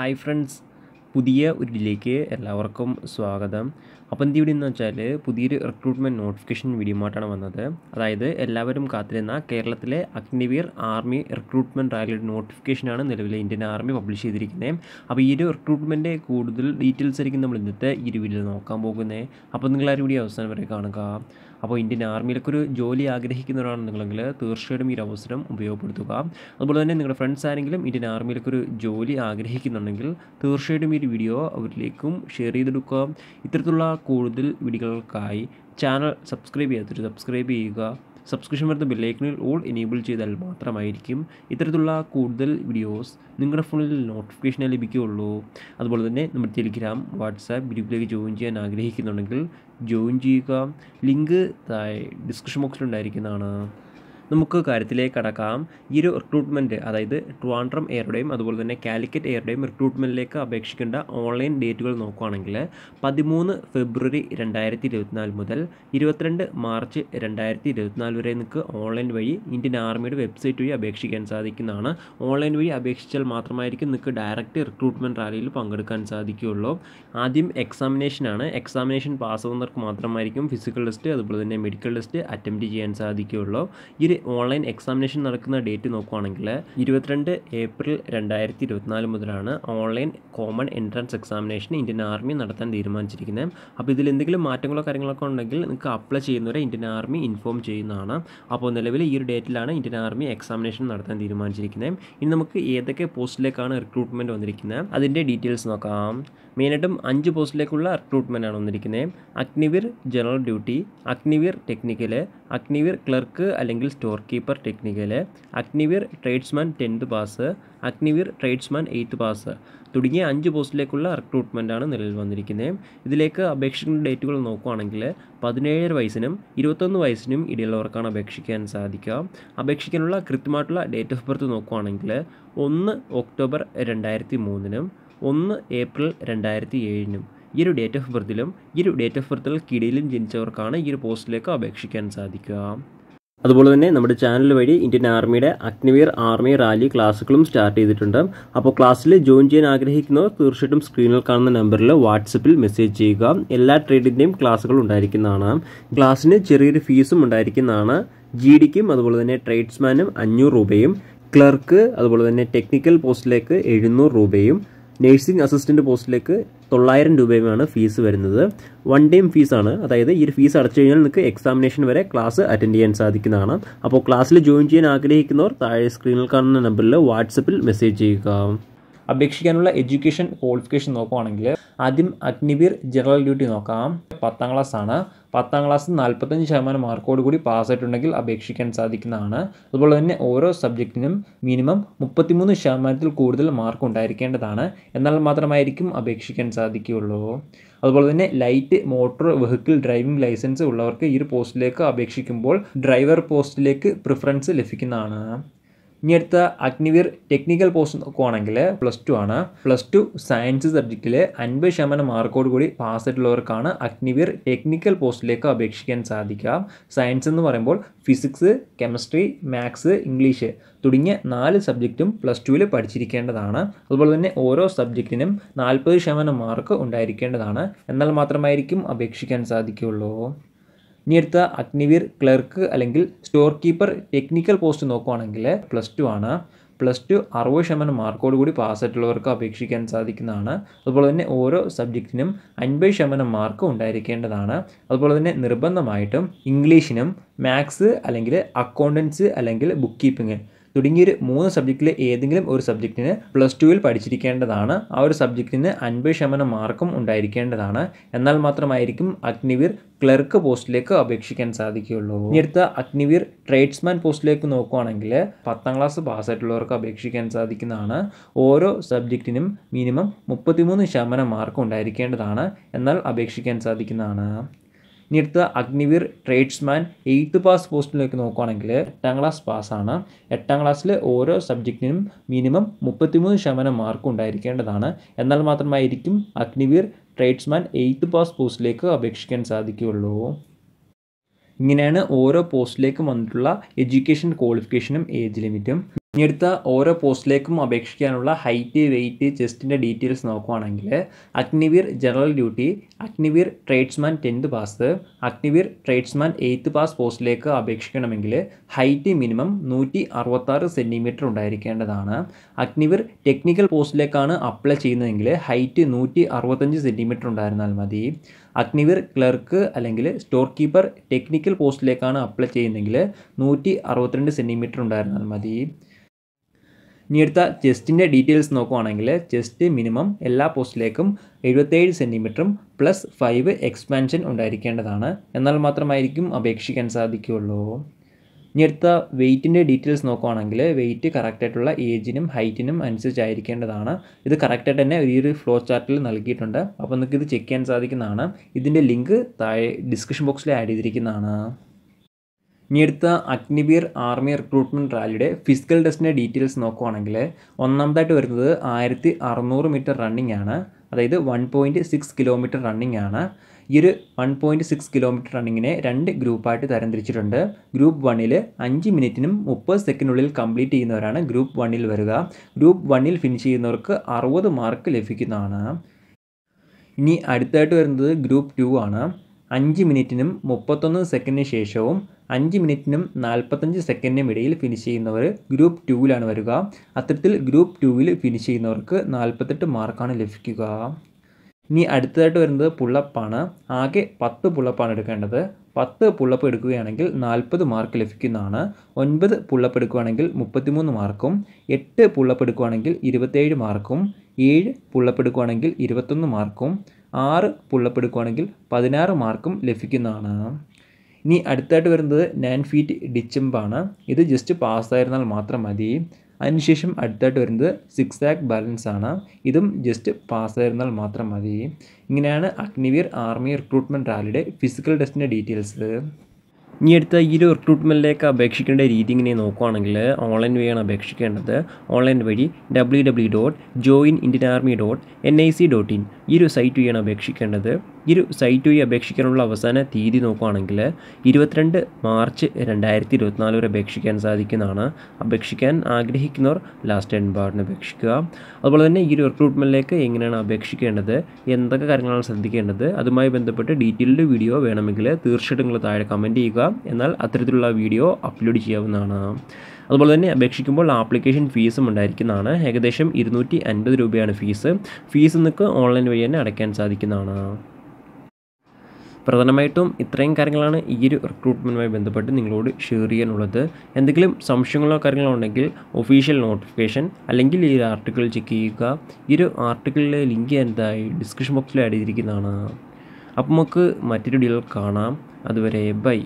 hi friends പുതിയ ഒരു ഇതിലേക്ക് എല്ലാവർക്കും സ്വാഗതം അപ്പം എന്ത് ഇവിടെ എന്ന് വെച്ചാൽ പുതിയൊരു റിക്രൂട്ട്മെൻറ്റ് നോട്ടിഫിക്കേഷൻ വീഡിയോമായിട്ടാണ് വന്നത് അതായത് എല്ലാവരും കാത്തിരുന്ന കേരളത്തിലെ അഗ്നിവീർ ആർമി റിക്രൂട്ട്മെൻറ്റ് റാലിയുടെ നോട്ടിഫിക്കേഷനാണ് നിലവിലെ ഇന്ത്യൻ ആർമി പബ്ലിഷ് ചെയ്തിരിക്കുന്നത് അപ്പോൾ ഈ ഒരു റിക്രൂട്ട്മെൻറ്റ് കൂടുതൽ ഡീറ്റെയിൽസ് ആയിരിക്കും നമ്മൾ ഇന്നത്തെ ഈ ഒരു വീഡിയോയിൽ നോക്കാൻ പോകുന്നത് അപ്പോൾ നിങ്ങൾ ആ വീഡിയോ അവസാനം വരെ കാണുക അപ്പോൾ ഇന്ത്യൻ ആർമിയിലേക്കൊരു ഒരു ജോലി ആഗ്രഹിക്കുന്നവരാണെന്നുണ്ടെങ്കിൽ തീർച്ചയായിട്ടും ഈ ഒരു അവസരം ഉപയോഗപ്പെടുത്തുക അതുപോലെ തന്നെ നിങ്ങളുടെ ഫ്രണ്ട്സ് ആരെങ്കിലും ഇന്ത്യൻ ആർമിയിലേക്കൊരു ഒരു ജോലി ആഗ്രഹിക്കുന്നുണ്ടെങ്കിൽ തീർച്ചയായിട്ടും ഈ ഒരു വീഡിയോ അവരിലേക്കും ഷെയർ ചെയ്തെടുക്കുക ഇത്തരത്തിലുള്ള കൂടുതൽ വീഡിയോകൾക്കായി ചാനൽ സബ്സ്ക്രൈബ് ചെയ്യാത്തൊരു സബ്സ്ക്രൈബ് ചെയ്യുക സബ്സ്ക്രിപ്ഷൻ വരുന്ന ബില്ലേക്കണിൽ ഓൾ എനേബിൾ ചെയ്താൽ മാത്രമായിരിക്കും ഇത്തരത്തിലുള്ള കൂടുതൽ വീഡിയോസ് നിങ്ങളുടെ ഫോണിൽ നോട്ടിഫിക്കേഷനെ ലഭിക്കുകയുള്ളൂ അതുപോലെ തന്നെ നമ്മുടെ ടെലിഗ്രാം വാട്സാപ്പ് ഗ്രൂപ്പിലേക്ക് ജോയിൻ ചെയ്യാൻ ആഗ്രഹിക്കുന്നുണ്ടെങ്കിൽ ജോയിൻ ചെയ്യുക ലിങ്ക് ഡിസ്ക്രിപ്ഷൻ ബോക്സിലുണ്ടായിരിക്കുന്നതാണ് നമുക്ക് കാര്യത്തിലേക്ക് കടക്കാം ഈ ഒരു റിക്രൂട്ട്മെൻറ്റ് അതായത് ട്രിവാൻഡ്രം എയറുടെയും അതുപോലെ തന്നെ കാലിക്കറ്റ് എയറുടെയും റിക്രൂട്ട്മെൻറ്റിലേക്ക് അപേക്ഷിക്കേണ്ട ഓൺലൈൻ ഡേറ്റുകൾ നോക്കുകയാണെങ്കിൽ പതിമൂന്ന് ഫെബ്രുവരി രണ്ടായിരത്തി ഇരുപത്തിനാല് മുതൽ ഇരുപത്തിരണ്ട് മാർച്ച് രണ്ടായിരത്തി ഇരുപത്തിനാല് വരെ നിങ്ങൾക്ക് ഓൺലൈൻ വഴി ഇന്ത്യൻ ആർമിയുടെ വെബ്സൈറ്റ് വഴി അപേക്ഷിക്കാൻ സാധിക്കുന്നതാണ് ഓൺലൈൻ വഴി അപേക്ഷിച്ചാൽ മാത്രമായിരിക്കും നിങ്ങൾക്ക് ഡയറക്റ്റ് റിക്രൂട്ട്മെൻറ്റ് റാലിയിൽ പങ്കെടുക്കാൻ സാധിക്കുകയുള്ളൂ ആദ്യം എക്സാമിനേഷനാണ് എക്സാമിനേഷൻ പാസ്സാവുന്നവർക്ക് മാത്രമായിരിക്കും ഫിസിക്കൽ ടെസ്റ്റ് അതുപോലെ തന്നെ മെഡിക്കൽ ടെസ്റ്റ് അറ്റംപ്റ്റ് ചെയ്യാൻ സാധിക്കുകയുള്ളൂ ഈ ഒരു ഓൺലൈൻ എക്സാമിനേഷൻ നടക്കുന്ന ഡേറ്റ് നോക്കുകയാണെങ്കിൽ ഇരുപത്തിരണ്ട് ഏപ്രിൽ രണ്ടായിരത്തി ഇരുപത്തിനാല് മുതലാണ് online common entrance examination Indian army നടത്താൻ തീരുമാനിച്ചിരിക്കുന്നത് അപ്പോൾ ഇതിൽ എന്തെങ്കിലും മാറ്റങ്ങളോ കാര്യങ്ങളൊക്കെ ഉണ്ടെങ്കിൽ നിങ്ങൾക്ക് അപ്ലൈ ചെയ്യുന്നവരെ ഇന്ത്യൻ ആർമി ഇൻഫോം ചെയ്യുന്നതാണ് അപ്പോൾ നിലവിൽ ഈ ഒരു ഡേറ്റിലാണ് ഇന്ത്യൻ ആർമി എക്സാമിനേഷൻ നടത്താൻ തീരുമാനിച്ചിരിക്കുന്നത് ഇനി നമുക്ക് ഏതൊക്കെ പോസ്റ്റിലേക്കാണ് റിക്രൂട്ട്മെൻറ്റ് വന്നിരിക്കുന്നത് അതിൻ്റെ ഡീറ്റെയിൽസ് നോക്കാം മെയിനായിട്ടും അഞ്ച് പോസ്റ്റിലേക്കുള്ള റിക്രൂട്ട്മെൻ്റ് ആണ് വന്നിരിക്കുന്നത് Agniveer general duty Agniveer technical Agniveer clerk അല്ലെങ്കിൽ സ്റ്റോർ ഷോർ keeper technical Agniveer tradesman tenth pass Agniveer tradesman eighth pass തുടങ്ങിയ അഞ്ച് പോസ്റ്റിലേക്കുള്ള റിക്രൂട്ട്മെൻറ്റാണ് നിലവിൽ വന്നിരിക്കുന്നത് ഇതിലേക്ക് അപേക്ഷിക്കുന്ന ഡേറ്റുകൾ നോക്കുകയാണെങ്കിൽ പതിനേഴ് വയസ്സിനും ഇരുപത്തൊന്ന് വയസ്സിനും ഇടയിലുള്ളവർക്കാണ് അപേക്ഷിക്കാൻ സാധിക്കുക അപേക്ഷിക്കാനുള്ള കൃത്യമായിട്ടുള്ള ഡേറ്റ് ഓഫ് ബർത്ത് നോക്കുകയാണെങ്കിൽ ഒന്ന് ഒക്ടോബർ രണ്ടായിരത്തി മൂന്നിനും ഒന്ന് ഏപ്രിൽ രണ്ടായിരത്തി ഏഴിനും ഈ ഒരു ഡേറ്റ് ഓഫ് ബർത്തിലും ഈ ഒരു ഡേറ്റ് ഓഫ് ബർത്തിൽ കിടയിലും ജനിച്ചവർക്കാണ് ഈ ഒരു പോസ്റ്റിലേക്ക് അപേക്ഷിക്കാൻ സാധിക്കുക അതുപോലെ തന്നെ നമ്മുടെ ചാനൽ വഴി ഇന്ത്യൻ ആർമിയുടെ അഗ്നിവീർ ആർമി റാലി ക്ലാസ്സുകളും സ്റ്റാർട്ട് ചെയ്തിട്ടുണ്ട് അപ്പോൾ ക്ലാസ്സിൽ ജോയിൻ ചെയ്യാൻ ആഗ്രഹിക്കുന്നവർ തീർച്ചയായിട്ടും സ്ക്രീനിൽ കാണുന്ന നമ്പറിൽ വാട്സപ്പിൽ മെസ്സേജ് ചെയ്യുക എല്ലാ ട്രേഡിൻ്റെയും ക്ലാസ്സുകൾ ഉണ്ടായിരിക്കുന്നതാണ് ക്ലാസ്സിന് ചെറിയൊരു ഫീസും ഉണ്ടായിരിക്കുന്നതാണ് ജി ഡിക്കും അതുപോലെ തന്നെ ട്രേഡ്സ്മാനും അഞ്ഞൂറ് രൂപയും ക്ലർക്ക് അതുപോലെ തന്നെ ടെക്നിക്കൽ പോസ്റ്റിലേക്ക് എഴുന്നൂറ് രൂപയും നേഴ്സിംഗ് അസിസ്റ്റൻറ്റ് പോസ്റ്റിലേക്ക് തൊള്ളായിരം രൂപയുമാണ് ഫീസ് വരുന്നത് വൺ ടൈം ഫീസാണ് അതായത് ഈ ഒരു ഫീസ് അടച്ചു കഴിഞ്ഞാൽ നിങ്ങൾക്ക് എക്സാമിനേഷൻ വരെ ക്ലാസ് അറ്റൻഡ് ചെയ്യാൻ സാധിക്കുന്നതാണ് അപ്പോൾ ക്ലാസ്സിൽ ജോയിൻ ചെയ്യാൻ ആഗ്രഹിക്കുന്നവർ താഴെ സ്ക്രീനിൽ കാണുന്ന നമ്പറിൽ വാട്സപ്പിൽ മെസ്സേജ് ചെയ്യുക അപേക്ഷിക്കാനുള്ള എഡ്യൂക്കേഷൻ ക്വാളിഫിക്കേഷൻ നോക്കുവാണെങ്കിൽ ആദ്യം അഗ്നിവീർ ജനറൽ ഡ്യൂട്ടി നോക്കാം പത്താം ക്ലാസ് ആണ് പത്താം ക്ലാസ് നാൽപ്പത്തഞ്ച് ശതമാനം മാർക്കോട് കൂടി പാസ്സായിട്ടുണ്ടെങ്കിൽ അപേക്ഷിക്കാൻ സാധിക്കുന്നതാണ് അതുപോലെ തന്നെ ഓരോ സബ്ജക്റ്റിനും മിനിമം മുപ്പത്തിമൂന്ന് ശതമാനത്തിൽ കൂടുതൽ മാർക്ക് ഉണ്ടായിരിക്കേണ്ടതാണ് എന്നാൽ മാത്രമായിരിക്കും അപേക്ഷിക്കാൻ സാധിക്കുകയുള്ളൂ അതുപോലെ തന്നെ light motor vehicle driving licence ഉള്ളവർക്ക് ഈ ഒരു പോസ്റ്റിലേക്ക് അപേക്ഷിക്കുമ്പോൾ ഡ്രൈവർ പോസ്റ്റിലേക്ക് പ്രിഫറൻസ് ലഭിക്കുന്നതാണ് ഇനി അടുത്ത അഗ്നിവീർ ടെക്നിക്കൽ പോസ്റ്റ് നോക്കുവാണെങ്കിൽ പ്ലസ് ടു ആണ് പ്ലസ് ടു സയൻസ് സബ്ജക്റ്റിൽ അൻപത് ശതമാനം മാർക്കോട് കൂടി പാസ്സായിട്ടുള്ളവർക്കാണ് അഗ്നിവീർ ടെക്നിക്കൽ പോസ്റ്റിലേക്ക് അപേക്ഷിക്കാൻ സാധിക്കുക സയൻസ് എന്ന് പറയുമ്പോൾ ഫിസിക്സ് കെമിസ്ട്രി മാത്സ് ഇംഗ്ലീഷ് തുടങ്ങിയ നാല് സബ്ജക്റ്റും പ്ലസ് ടുവിൽ പഠിച്ചിരിക്കേണ്ടതാണ് അതുപോലെ തന്നെ ഓരോ സബ്ജക്റ്റിനും നാൽപ്പത് ശതമാനം മാർക്ക് ഉണ്ടായിരിക്കേണ്ടതാണ് എന്നാൽ മാത്രമായിരിക്കും അപേക്ഷിക്കാൻ സാധിക്കുകയുള്ളൂ ഇനി അടുത്ത അഗ്നിവീർ ക്ലർക്ക് അല്ലെങ്കിൽ സ്റ്റോർ കീപ്പർ ടെക്നിക്കൽ പോസ്റ്റ് നോക്കുവാണെങ്കിൽ പ്ലസ് ടു ആണ് പ്ലസ് ടു അറുപത് ശതമാനം മാർക്കോട് കൂടി പാസ്സായിട്ടുള്ളവർക്ക് അപേക്ഷിക്കാൻ സാധിക്കുന്നതാണ് അതുപോലെ തന്നെ ഓരോ സബ്ജക്റ്റിനും അൻപത് ശതമാനം മാർക്ക് ഉണ്ടായിരിക്കേണ്ടതാണ് അതുപോലെ തന്നെ നിർബന്ധമായിട്ടും ഇംഗ്ലീഷിനും മാത്സ് അല്ലെങ്കിൽ അക്കൗണ്ടൻസ് അല്ലെങ്കിൽ ബുക്ക് കീപ്പിംഗ് തുടങ്ങിയൊരു മൂന്ന് സബ്ജക്റ്റിലെ ഏതെങ്കിലും ഒരു സബ്ജക്റ്റിന് പ്ലസ് ടുവിൽ പഠിച്ചിരിക്കേണ്ടതാണ് ആ ഒരു സബ്ജക്റ്റിന് അൻപത് ശതമാനം മാർക്കും ഉണ്ടായിരിക്കേണ്ടതാണ് എന്നാൽ മാത്രമായിരിക്കും അഗ്നിവീർ ക്ലർക്ക് പോസ്റ്റിലേക്ക് അപേക്ഷിക്കാൻ സാധിക്കുകയുള്ളൂ ഇനി അടുത്ത അഗ്നിവീർ ട്രേഡ്സ്മാൻ പോസ്റ്റിലേക്ക് നോക്കുകയാണെങ്കിൽ പത്താം ക്ലാസ് പാസ്സായിട്ടുള്ളവർക്ക് അപേക്ഷിക്കാൻ സാധിക്കുന്നതാണ് ഓരോ സബ്ജക്റ്റിനും മിനിമം മുപ്പത്തിമൂന്ന് ശതമാനം മാർക്ക് ഉണ്ടായിരിക്കേണ്ടതാണ് എന്നാൽ അപേക്ഷിക്കാൻ സാധിക്കുന്നതാണ് ഇനി അഗ്നിവീർ ട്രേഡ്സ്മാൻ എയ്ത്ത് പാസ് പോസ്റ്റിലേക്ക് നോക്കുകയാണെങ്കിൽ എട്ടാം ക്ലാസ് പാസ്സാണ് എട്ടാം ക്ലാസ്സിൽ ഓരോ സബ്ജക്റ്റിനും മിനിമം മുപ്പത്തിമൂന്ന് ശതമാനം മാർക്ക് ഉണ്ടായിരിക്കേണ്ടതാണ് എന്നാൽ മാത്രമായിരിക്കും അഗ്നിവീർ ട്രേഡ്സ്മാൻ എയ്ത്ത് പാസ് പോസ്റ്റിലേക്ക് അപേക്ഷിക്കാൻ സാധിക്കുകയുള്ളൂ ഇങ്ങനെയാണ് ഓരോ പോസ്റ്റിലേക്കും വന്നിട്ടുള്ള എഡ്യൂക്കേഷൻ ക്വാളിഫിക്കേഷനും ഏജ് ലിമിറ്റും ഇനി അടുത്ത ഓരോ പോസ്റ്റിലേക്കും അപേക്ഷിക്കാനുള്ള ഹൈറ്റ് വെയിറ്റ് ചെസ്റ്റിൻ്റെ ഡീറ്റെയിൽസ് നോക്കുവാണെങ്കിൽ Agniveer general duty Agniveer tradesman tenth pass Agniveer tradesman eighth pass പോസ്റ്റിലേക്ക് അപേക്ഷിക്കണമെങ്കിൽ ഹൈറ്റ് മിനിമം നൂറ്റി അറുപത്താറ് സെൻറ്റിമീറ്റർ ഉണ്ടായിരിക്കേണ്ടതാണ് അഗ്നിവീർ ടെക്നിക്കൽ പോസ്റ്റിലേക്കാണ് അപ്ലൈ ചെയ്യുന്നതെങ്കിൽ ഹൈറ്റ് നൂറ്റി അറുപത്തഞ്ച് സെൻറ്റിമീറ്റർ ഉണ്ടായിരുന്നാൽ മതി അഗ്നിവീർ ക്ലർക്ക് അല്ലെങ്കിൽ സ്റ്റോർ കീപ്പർ ടെക്നിക്കൽ പോസ്റ്റിലേക്കാണ് അപ്ലൈ ചെയ്യുന്നതെങ്കിൽ നൂറ്റി അറുപത്തിരണ്ട് സെൻറ്റിമീറ്റർ ഉണ്ടായിരുന്നാൽ മതി ഇനി അടുത്ത ചെസ്റ്റിൻ്റെ ഡീറ്റെയിൽസ് നോക്കുവാണെങ്കിൽ ചെസ്റ്റ് മിനിമം എല്ലാ പോസ്റ്റിലേക്കും എഴുപത്തേഴ് സെൻറ്റിമീറ്ററും പ്ലസ് ഫൈവ് എക്സ്പാൻഷൻ ഉണ്ടായിരിക്കേണ്ടതാണ് എന്നാൽ മാത്രമായിരിക്കും അപേക്ഷിക്കാൻ സാധിക്കുകയുള്ളൂ ഇനി അടുത്ത വെയ്റ്റിൻ്റെ ഡീറ്റെയിൽസ് നോക്കുവാണെങ്കിൽ വെയ്റ്റ് കറക്റ്റായിട്ടുള്ള ഏജിനും ഹൈറ്റിനും അനുസരിച്ചായിരിക്കേണ്ടതാണ് ഇത് കറക്റ്റായിട്ട് തന്നെ ഈ ഒരു ഫ്ലോ ചാർട്ടിൽ നൽകിയിട്ടുണ്ട് അപ്പോൾ നിങ്ങൾക്ക് ഇത് ചെക്ക് ചെയ്യാൻ സാധിക്കുന്നതാണ് ഇതിൻ്റെ ലിങ്ക് താഴെ ഡിസ്ക്രിപ്ഷൻ ബോക്സിൽ ആഡ് ചെയ്തിരിക്കുന്നതാണ് ഇനി അടുത്ത അഗ്നിവീർ ആർമി റിക്രൂട്ട്മെൻറ്റ് റാലിയുടെ ഫിസിക്കൽ ടെസ്റ്റിൻ്റെ ഡീറ്റെയിൽസ് നോക്കുവാണെങ്കിൽ ഒന്നാമതായിട്ട് വരുന്നത് ആയിരത്തി അറുന്നൂറ് മീറ്റർ റണ്ണിംഗ് ആണ് അതായത് one point six kilometre running ആണ് ഈ ഒരു വൺ പോയിൻറ്റ് സിക്സ് കിലോമീറ്റർ റണ്ണിങ്ങിനെ രണ്ട് ഗ്രൂപ്പായിട്ട് തരംതിരിച്ചിട്ടുണ്ട് ഗ്രൂപ്പ് വണ്ണിൽ അഞ്ച് മിനിറ്റിനും മുപ്പത് സെക്കൻഡിനുള്ളിൽ കംപ്ലീറ്റ് ചെയ്യുന്നവരാണ് ഗ്രൂപ്പ് വണ്ണിൽ വരിക ഗ്രൂപ്പ് വണ്ണിൽ ഫിനിഷ് ചെയ്യുന്നവർക്ക് അറുപത് മാർക്ക് ലഭിക്കുന്നതാണ് ഇനി അടുത്തായിട്ട് വരുന്നത് ഗ്രൂപ്പ് ടു ആണ് അഞ്ച് മിനിറ്റിനും മുപ്പത്തൊന്ന് സെക്കൻഡിന് ശേഷവും അഞ്ച് മിനിറ്റിനും നാൽപ്പത്തഞ്ച് സെക്കൻഡിനും ഇടയിൽ ഫിനിഷ് ചെയ്യുന്നവർ ഗ്രൂപ്പ് ടുവിലാണ് വരിക അത്തരത്തിൽ ഗ്രൂപ്പ് ടുവിൽ ഫിനിഷ് ചെയ്യുന്നവർക്ക് നാൽപ്പത്തെട്ട് മാർക്കാണ് ലഭിക്കുക ഇനി അടുത്തതായിട്ട് വരുന്നത് പുള്ളപ്പാണ് ആകെ പത്ത് പുള്ളപ്പാണ് എടുക്കേണ്ടത് പത്ത് പുള്ളപ്പ് എടുക്കുകയാണെങ്കിൽ നാൽപ്പത് മാർക്ക് ലഭിക്കുന്നതാണ് ഒൻപത് പുള്ളപ്പ് എടുക്കുകയാണെങ്കിൽ മുപ്പത്തിമൂന്ന് മാർക്കും എട്ട് പുള്ളപ്പ് എടുക്കുകയാണെങ്കിൽ ഇരുപത്തേഴ് മാർക്കും ഏഴ് പുള്ളപ്പ് എടുക്കുകയാണെങ്കിൽ ഇരുപത്തൊന്ന് മാർക്കും ആറ് പുള്ളപ്പ് എടുക്കുകയാണെങ്കിൽ പതിനാറ് മാർക്കും ലഭിക്കുന്നതാണ് ഇനി അടുത്തായിട്ട് വരുന്നത് നയൻ ഫീറ്റ് ഡിച്ചമ്പാണ് ഇത് ജസ്റ്റ് പാസ്സായിരുന്നാൽ മാത്രം മതി അതിനുശേഷം അടുത്തായിട്ട് വരുന്നത് സിക്സ് ആക്ക് ബാലൻസ് ആണ് ഇതും ജസ്റ്റ് പാസ്സായിരുന്നാൽ മാത്രം മതി ഇങ്ങനെയാണ് അഗ്നിവീർ ആർമി റിക്രൂട്ട്മെൻറ്റ് റാലിയുടെ ഫിസിക്കൽ ടെസ്റ്റിൻ്റെ ഡീറ്റെയിൽസ് ഇനി അടുത്ത ഈ ഒരു റിക്രൂട്ട്മെൻറ്റിലേക്ക് അപേക്ഷിക്കേണ്ട രീതി ഇങ്ങനെ നോക്കുവാണെങ്കിൽ ഓൺലൈൻ വഴിയാണ് അപേക്ഷിക്കേണ്ടത് ഓൺലൈൻ വഴി W W dot join Indian army dot N I C dot in ഈ ഒരു സൈറ്റ് ആണ് അപേക്ഷിക്കേണ്ടത് ഈ ഒരു സൈറ്റ് വഴി അപേക്ഷിക്കാനുള്ള അവസാന തീയതി നോക്കുകയാണെങ്കിൽ ഇരുപത്തിരണ്ട് മാർച്ച് രണ്ടായിരത്തി ഇരുപത്തിനാല് വരെ അപേക്ഷിക്കാൻ സാധിക്കുന്നതാണ് അപേക്ഷിക്കാൻ ആഗ്രഹിക്കുന്നവർ ലാസ്റ്റ് എൻ ബാറിന് അപേക്ഷിക്കുക അതുപോലെ തന്നെ ഈ ഒരു റിക്രൂട്ട്മെൻറ്റിലേക്ക് എങ്ങനെയാണ് അപേക്ഷിക്കേണ്ടത് എന്തൊക്കെ കാര്യങ്ങളാണ് ശ്രദ്ധിക്കേണ്ടത് അതുമായി ബന്ധപ്പെട്ട് ഡീറ്റെയിൽഡ് വീഡിയോ വേണമെങ്കിൽ തീർച്ചയായിട്ടും നിങ്ങൾ താഴെ കമൻറ്റ് ചെയ്യുക എന്നാൽ അത്തരത്തിലുള്ള വീഡിയോ അപ്ലോഡ് ചെയ്യാവുന്നതാണ് അതുപോലെ തന്നെ അപേക്ഷിക്കുമ്പോൾ ആപ്ലിക്കേഷൻ ഫീസും ഉണ്ടായിരിക്കുന്നതാണ് ഏകദേശം ഇരുന്നൂറ്റി അൻപത് രൂപയാണ് ഫീസ് ഫീസ് നിങ്ങൾക്ക് ഓൺലൈൻ വഴി തന്നെ അടയ്ക്കാൻ സാധിക്കുന്നതാണ് പ്രധാനമായിട്ടും ഇത്രയും കാര്യങ്ങളാണ് ഈ ഒരു റിക്രൂട്ട്മെൻറ്റുമായി ബന്ധപ്പെട്ട് നിങ്ങളോട് ഷെയർ ചെയ്യാനുള്ളത് എന്തെങ്കിലും സംശയങ്ങളോ കാര്യങ്ങളോ ഉണ്ടെങ്കിൽ ഒഫീഷ്യൽ നോട്ടിഫിക്കേഷൻ അല്ലെങ്കിൽ ഈ ആർട്ടിക്കിൾ ചെക്ക് ചെയ്യുക ഈ ഒരു ആർട്ടിക്കിളിലെ ലിങ്ക് എന്തായി ഡിസ്ക്രിപ്ഷൻ ബോക്സിൽ ആഡ് ചെയ്തിരിക്കുന്നതാണ് അപ്പോൾ നമുക്ക് മറ്റൊരു ഡീൽ കാണാം അതുവരെ ബൈ